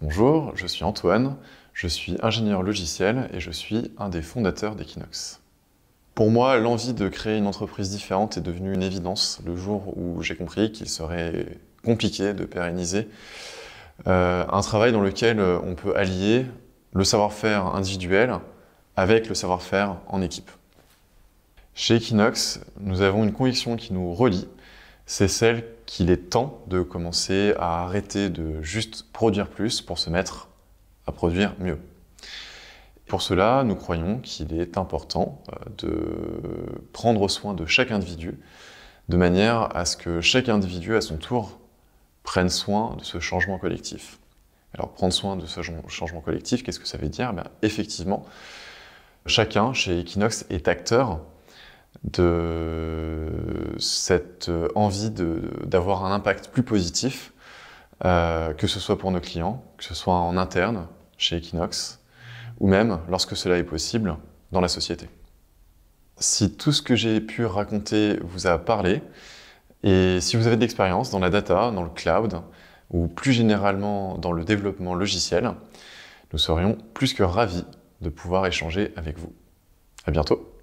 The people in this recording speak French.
Bonjour, je suis Antoine, je suis ingénieur logiciel et je suis un des fondateurs d'Equinox. Pour moi, l'envie de créer une entreprise différente est devenue une évidence le jour où j'ai compris qu'il serait compliqué de pérenniser euh, un travail dans lequel on peut allier le savoir-faire individuel avec le savoir-faire en équipe. Chez Equinox, nous avons une conviction qui nous relie, c'est celle qu'il est temps de commencer à arrêter de juste produire plus pour se mettre à produire mieux. Pour cela, nous croyons qu'il est important euh, de prendre soin de chaque individu de manière à ce que chaque individu, à son tour, prenne soin de ce changement collectif. Alors prendre soin de ce changement collectif, qu'est-ce que ça veut dire eh Effectivement, chacun chez Equinox est acteur de cette euh, envie d'avoir un impact plus positif, euh, que ce soit pour nos clients, que ce soit en interne chez Equinox, ou même, lorsque cela est possible, dans la société. Si tout ce que j'ai pu raconter vous a parlé, et si vous avez de l'expérience dans la data, dans le cloud, ou plus généralement dans le développement logiciel, nous serions plus que ravis de pouvoir échanger avec vous. À bientôt!